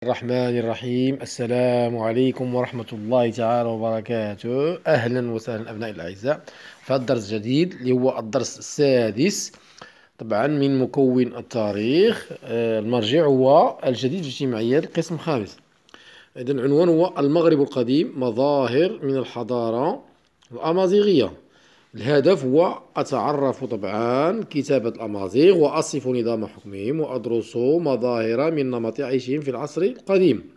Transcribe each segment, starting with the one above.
الرحمن الرحيم السلام عليكم ورحمة الله تعالى وبركاته أهلا وسهلا أبنائي الأعزاء في الدرس جديد اللي هو الدرس السادس طبعا من مكون التاريخ آه، المرجع هو الجديد الاجتماعي القسم الخامس إذا العنوان هو المغرب القديم مظاهر من الحضارة الأمازيغية الهدف هو أتعرف طبعا كتابة الأمازيغ وأصف نظام حكمهم وأدرس مظاهر من نمط عيشهم في العصر القديم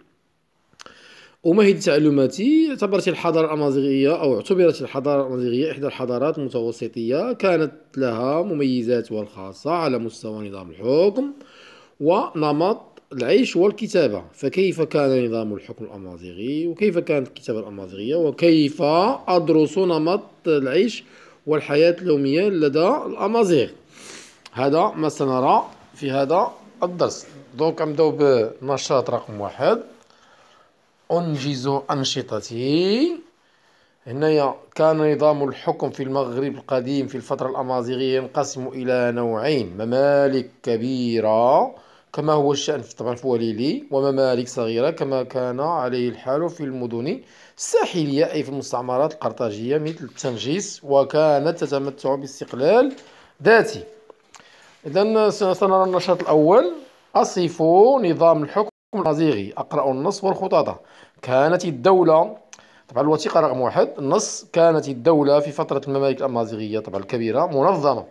ومهد تعلماتي اعتبرت الحضارة الأمازيغية أو اعتبرت الحضارة الأمازيغية إحدى الحضارات المتوسطية كانت لها مميزاتها الخاصة على مستوى نظام الحكم ونمط العيش والكتابة فكيف كان نظام الحكم الأمازيغي وكيف كانت الكتابة الأمازيغية وكيف أدرس نمط العيش والحياة اليومية لدى الأمازيغ هذا ما سنرى في هذا الدرس دونك نبداو بنشاط رقم واحد أنجز أنشطتي هنايا كان نظام الحكم في المغرب القديم في الفترة الأمازيغية ينقسم إلى نوعين ممالك كبيرة كما هو الشأن في طبعا في وليلي وممالك صغيرة كما كان عليه الحال في المدن الساحلية أي في المستعمرات القرطاجية مثل تنجيس وكانت تتمتع باستقلال ذاتي إذا سنرى النشاط الأول أصف نظام الحكم الأمازيغي أقرأ النص والخطاطة كانت الدولة طبعا الوثيقة رقم واحد النص كانت الدولة في فترة الممالك الأمازيغية طبعا الكبيرة منظمة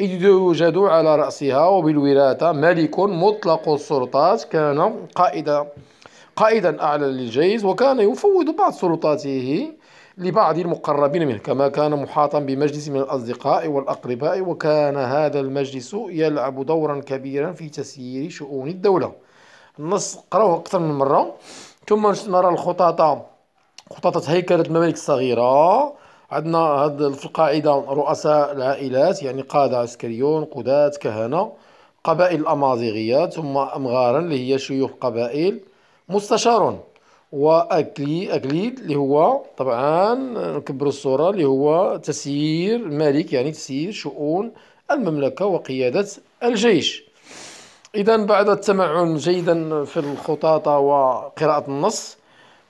إذ يوجد على رأسها وبالوراثة ملك مطلق السلطات كان قائدا قائدا أعلى للجيش وكان يفوض بعض سلطاته لبعض المقربين منه كما كان محاطا بمجلس من الأصدقاء والأقرباء وكان هذا المجلس يلعب دورا كبيرا في تسيير شؤون الدولة النص قرأوه أكثر من مرة ثم نرى الخطاطة خططت هيكلة الممالك الصغيرة عندنا هاد في القاعدة رؤساء العائلات يعني قادة عسكريون قداة كهنة قبائل الأمازيغية ثم أمغارا اللي هي شيوخ قبائل مستشارون وأكلي أكليد اللي هو طبعا نكبر الصورة اللي هو تسيير ملك يعني تسيير شؤون المملكة وقيادة الجيش إذا بعد التمعن جيدا في الخطاطة وقراءة النص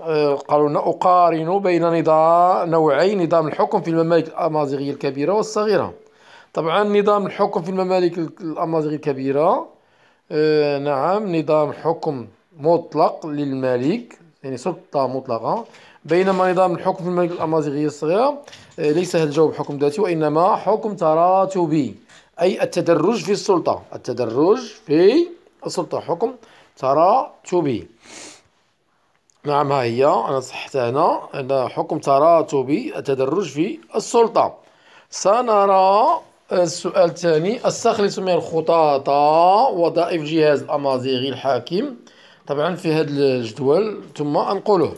آه، قالوا أقارن بين نظام نوعي نظام الحكم في الممالك الأمازيغية الكبيرة والصغيرة طبعا نظام الحكم في الممالك الأمازيغية الكبيرة آه، نعم نظام حكم مطلق للملك يعني سلطة مطلقة بينما نظام الحكم في المملكة الأمازيغية الصغيرة آه، ليس هذا الجواب حكم ذاتي وإنما حكم تراتبي أي التدرج في السلطة التدرج في السلطة حكم تراتبي نعم ها هي أنا صححتها هنا ان حكم تراتبي التدرج في السلطة سنرى السؤال الثاني استخلص من الخطاطة وظائف جهاز الأمازيغي الحاكم طبعا في هذا الجدول ثم أنقله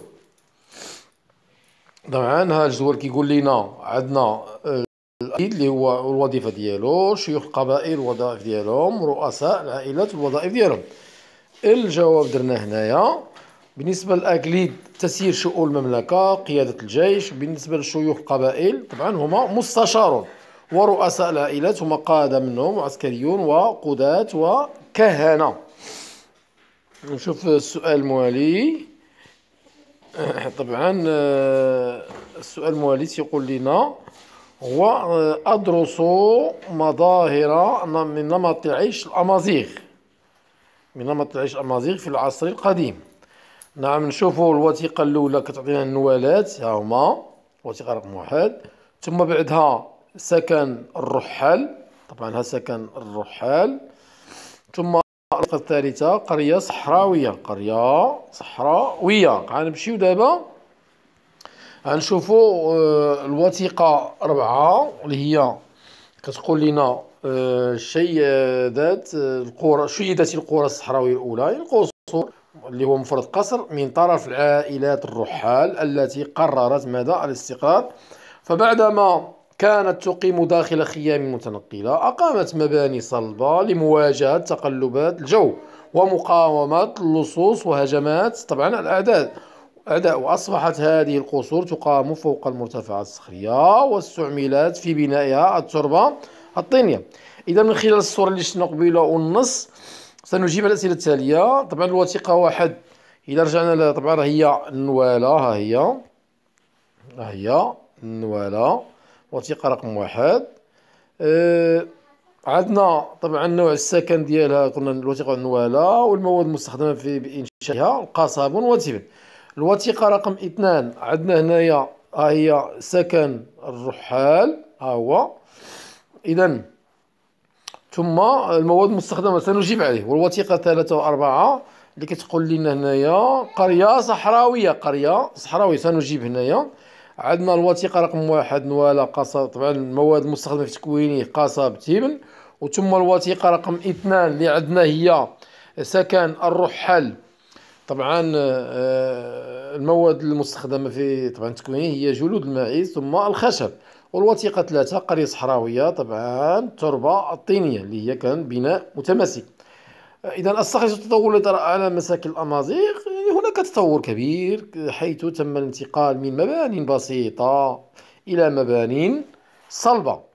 طبعا هذا الجدول كيقول لنا عندنا آه، الاكيد اللي هو الوظيفه ديالو شيوخ القبائل الوظائف ديالهم رؤساء العائلات الوظائف ديالهم الجواب درنا هنايا بالنسبة للأكليد تسيير شؤون المملكة قيادة الجيش بالنسبة للشيوخ القبائل طبعا هما مستشارون ورؤساء العائلات هما قادة منهم عسكريون وقضاة وكهنة نشوف السؤال الموالي طبعا السؤال الموالي تيقول لنا هو أدرس مظاهر من نمط عيش الأمازيغ من نمط عيش الأمازيغ في العصر القديم نعم نشوفوا الوثيقة الأولى كتعطينا النوالات ها هما الوثيقة رقم واحد ثم بعدها سكن الرحال طبعا ها سكن الرحال ثم الوثيقة الثالثة قرية صحراوية قرية صحراوية غنمشيو دابا غنشوفوا آه، الوثيقة ربعة اللي هي كتقول لنا آه، شيدات آه، القرى شيدات القرى الصحراوية الأولى القصور اللي هو مفرد قصر من طرف العائلات الرحال التي قررت مدى الاستقرار فبعدما كانت تقيم داخل خيام متنقلة أقامت مباني صلبة لمواجهة تقلبات الجو ومقاومة اللصوص وهجمات طبعا الأعداء أعداء وأصبحت هذه القصور تقام فوق المرتفعات الصخرية واستعملت في بنائها التربة الطينية إذا من خلال الصورة اللي شفنا قبيلة والنص سنجيب على الاسئله التاليه طبعا الوثيقه واحد الى رجعنا طبعا راه هي النواله ها هي ها هي النواله وثيقه رقم واحد أه عندنا طبعا نوع السكن ديالها قلنا الوثيقه النواله والمواد المستخدمه في انشائها القصب والتبن الوثيقه رقم اثنان عندنا هنايا ها هي سكن الرحال ها هو اذا ثم المواد المستخدمه سنجيب عليه والوثيقه ثلاثة وأربعة اللي كتقول لنا هنايا قريه صحراويه قريه صحراويه سنجيب هنايا عندنا الوثيقه رقم واحد نوالا قصب طبعا المواد المستخدمه في تكوينه قصب تبن وثم الوثيقه رقم اثنان اللي عندنا هي سكن الرحال طبعا آه، المواد المستخدمه في طبعا تكوينه هي جلود الماعز ثم الخشب والوثيقه ثلاثه قريه صحراويه طبعا التربه الطينيه اللي هي كان بناء متماسك اذا استخلص التطور على مساكن الامازيغ هناك تطور كبير حيث تم الانتقال من مباني بسيطه الى مباني صلبه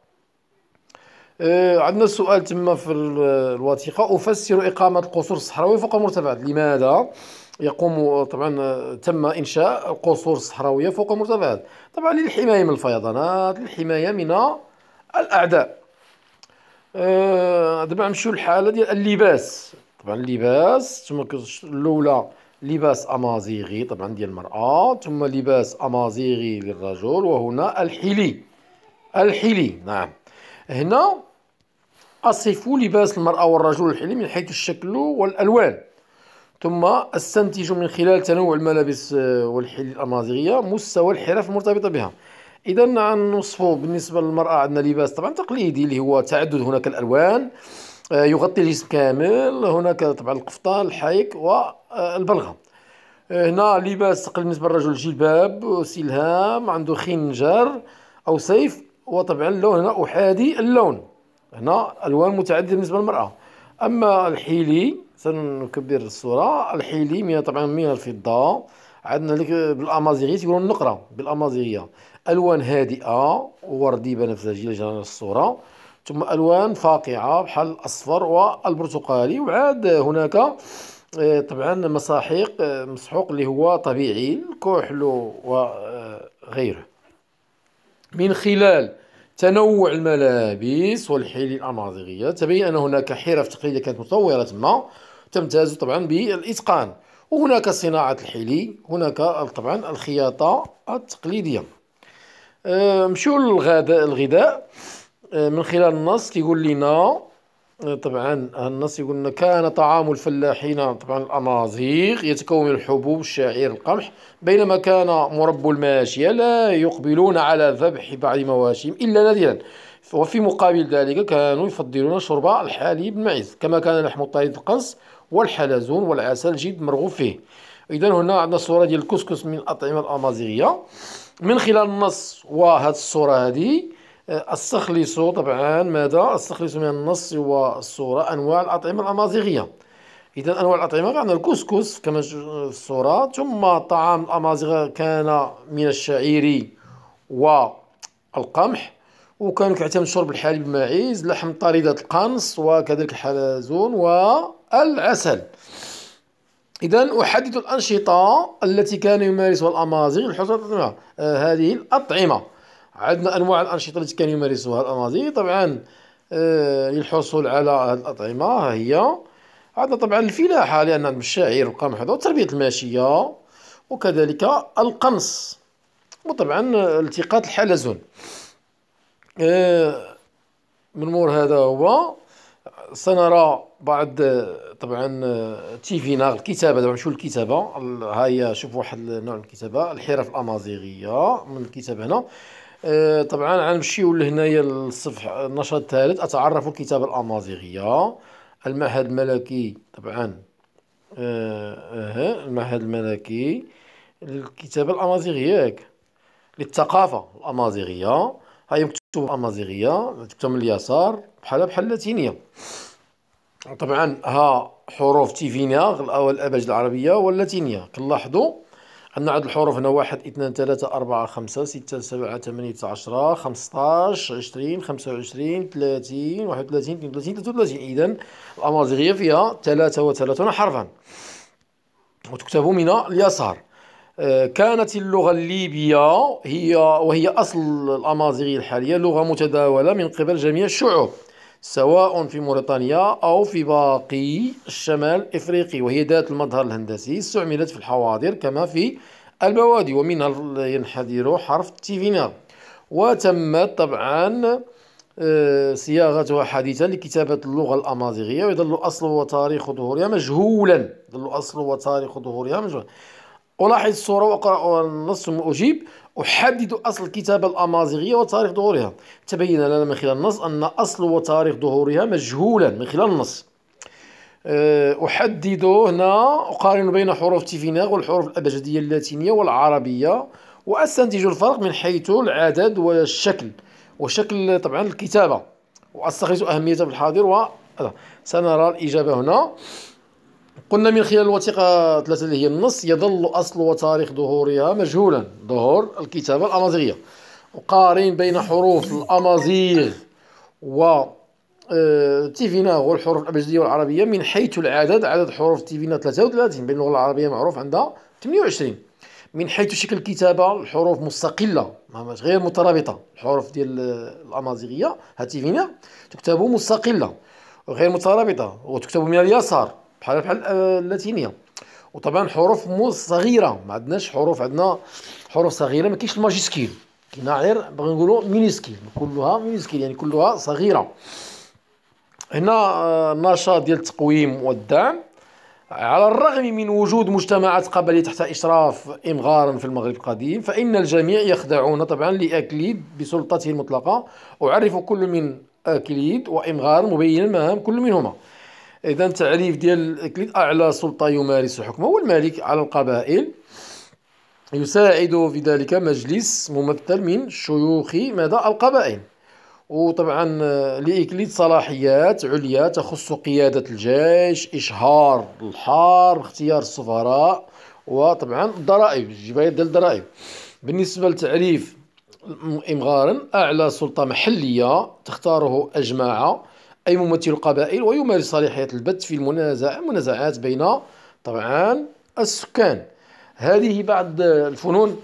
آه، عندنا سؤال تما في الوثيقه افسر اقامه القصور الصحراويه فوق المرتفعات لماذا يقوم طبعا تم انشاء القصور الصحراويه فوق المرتفعات طبعا للحمايه من الفيضانات للحمايه من الاعداء آه، دابا نمشيو للحاله ديال اللباس طبعا اللباس ثم الاولى لباس امازيغي طبعا ديال المراه ثم لباس امازيغي للرجل وهنا الحلي الحلي نعم هنا اصفوا لباس المراه والرجل الحلي من حيث الشكل والالوان ثم استنتج من خلال تنوع الملابس آه، والحلي الامازيغيه مستوى الحرف المرتبطه بها اذا نصف بالنسبه للمراه عندنا لباس طبعا تقليدي اللي هو تعدد هناك الالوان آه، يغطي الجسم كامل هناك طبعا القفطان الحايك والبلغم آه، هنا لباس بالنسبه للرجل جلباب سلهام عنده خنجر او سيف وطبعا اللون هنا احادي اللون هنا الوان متعدده بالنسبه للمراه اما الحيلي سنكبر الصوره الحيلي مية طبعا مية الفضه عندنا لك بالامازيغيه تيقولوا النقره بالامازيغيه الوان هادئه وردي بنفسجي لجنان الصوره ثم الوان فاقعه بحال الاصفر والبرتقالي وعاد هناك آه، طبعا مساحيق آه، مسحوق اللي هو طبيعي الكحل وغيره آه، من خلال تنوع الملابس والحلي الامازيغيه تبين ان هناك حرف تقليديه كانت مطورة تما تمتاز طبعا بالاتقان وهناك صناعه الحلي هناك طبعا الخياطه التقليديه نمشيو آه، للغداء الغذاء آه، من خلال النص كيقول لنا طبعا النص يقولنا كان طعام الفلاحين طبعا الأمازيغ يتكون من الحبوب الشعير القمح بينما كان مرب الماشية لا يقبلون على ذبح بعض مواشيهم إلا نادرا وفي مقابل ذلك كانوا يفضلون شرب الحليب المعز كما كان لحم الطريد القنص والحلزون والعسل جد مرغوب فيه إذا هنا عندنا صورة ديال الكسكس من الأطعمة الأمازيغية من خلال النص وهذه الصورة هذه استخلص طبعا ماذا استخلص من النص والصورة أنواع الأطعمة الأمازيغية إذا أنواع الأطعمة عندنا الكسكس كما في الصورة ثم طعام الأمازيغ كان من الشعير والقمح وكان كيعتمدوا شرب الحليب الماعز لحم طريدة القنص وكذلك الحلزون والعسل إذا أحدد الأنشطة التي كان يمارسها الأمازيغ لحصول آه، هذه الأطعمة عندنا انواع الانشطه التي كانوا يمارسوها الاناضي طبعا آه للحصول على هذه الاطعمه هي عندنا طبعا الفلاحه لان عندنا الشعير والقمح وتربيه الماشيه وكذلك القمص وطبعا التقاط الحلزون آه من مور هذا هو سنرى بعض طبعا تيفينا الكتابه دابا نمشيو للكتابه ها هي شوف واحد النوع من الكتابه الحرف الامازيغيه من الكتاب هنا آه، طبعا غنمشيو لهنايا للصفح النشر الثالث اتعرف الكتابه الامازيغيه المعهد الملكي طبعا اه, آه، المعهد الملكي للكتابه الامازيغيه ياك للثقافه الامازيغيه هاي مكتوبه امازيغيه مكتوبه من اليسار بحالها بحال اللاتينيه طبعا ها حروف تيفينياغ الاول الابج العربيه واللاتينيه كنلاحظوا عندنا هاد الحروف هنا واحد اثنان ثلاثة أربعة خمسة ستة سبعة ثمانية تسعة عشرة خمسطاش عشرين خمسة وعشرين ثلاثين واحد وثلاثين اثنين وثلاثين ثلاثة وثلاثين إذن الأمازيغية فيها ثلاثة وثلاثون حرفا وتكتب من اليسار آه، كانت اللغة الليبية هي وهي أصل الأمازيغية الحالية لغة متداولة من قبل جميع الشعوب سواء في موريتانيا أو في باقي الشمال الإفريقي وهي ذات المظهر الهندسي استعملت في الحواضر كما في البوادي ومنها ينحدر حرف تيفينا وتمت طبعا آه، صياغتها حديثا لكتابة اللغة الأمازيغية ويظل أصل وتاريخ ظهورها مجهولا يظل أصل وتاريخ ظهورها مجهولا ألاحظ الصورة وأقرأ النص ثم أجيب أحدد أصل الكتابة الأمازيغية وتاريخ ظهورها تبين لنا من خلال النص أن أصل وتاريخ ظهورها مجهولا من خلال النص أه، أحدد هنا أقارن بين حروف تيفيناغ والحروف الأبجدية اللاتينية والعربية وأستنتج الفرق من حيث العدد والشكل وشكل طبعا الكتابة وأستخلص أهميتها في الحاضر و سنرى الإجابة هنا قلنا من خلال الوثيقة ثلاثة اللي هي النص يظل أصل وتاريخ ظهورها مجهولا ظهور الكتابة الأمازيغية وقارن بين حروف الأمازيغ و آه، تيفيناغ والحروف الأبجدية والعربية من حيث العدد عدد حروف تيفينا 33 بين اللغة العربية معروف عندها 28 من حيث شكل الكتابة الحروف مستقلة ماهماش غير مترابطة الحروف ديال آه، الأمازيغية فينا تكتب مستقلة وغير مترابطة وتكتب من اليسار بحال بحال آه، اللاتينيه وطبعا حروف مو صغيره ما عندناش حروف عندنا حروف صغيره ما كاينش الماجيسكيل كاينه غير بغي نقولوا مينيسكيل كلها مينيسكيل يعني كلها صغيره هنا آه، النشاط ديال التقويم والدعم على الرغم من وجود مجتمعات قبلية تحت إشراف إمغار في المغرب القديم فإن الجميع يخضعون طبعا لأكليد بسلطته المطلقة أعرف كل من أكليد وإمغار مبينا مهام كل منهما اذا تعريف ديال اعلى سلطه يمارس حكمه هو الملك على القبائل يساعد في ذلك مجلس ممثل من شيوخ مدى القبائل وطبعا لإكليد صلاحيات عليا تخص قيادة الجيش إشهار الحرب اختيار السفراء وطبعا الضرائب جباية ديال الضرائب بالنسبة لتعريف إمغارن أعلى سلطة محلية تختاره أجماعة أي ممثل القبائل ويمارس صلاحية البت في المنازع بين طبعا السكان هذه بعض الفنون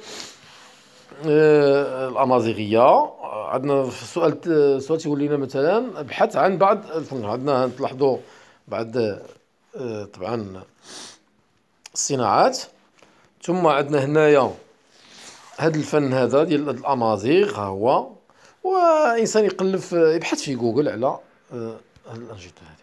آه، الامازيغيه عندنا سؤال سؤال تيقول لنا مثلا ابحث عن بعض الفنون عندنا تلاحظوا بعض آه، طبعا الصناعات ثم عندنا هنايا هذا الفن هذا ديال الامازيغ ها هو وانسان يقلب يبحث في جوجل على eh, agitati.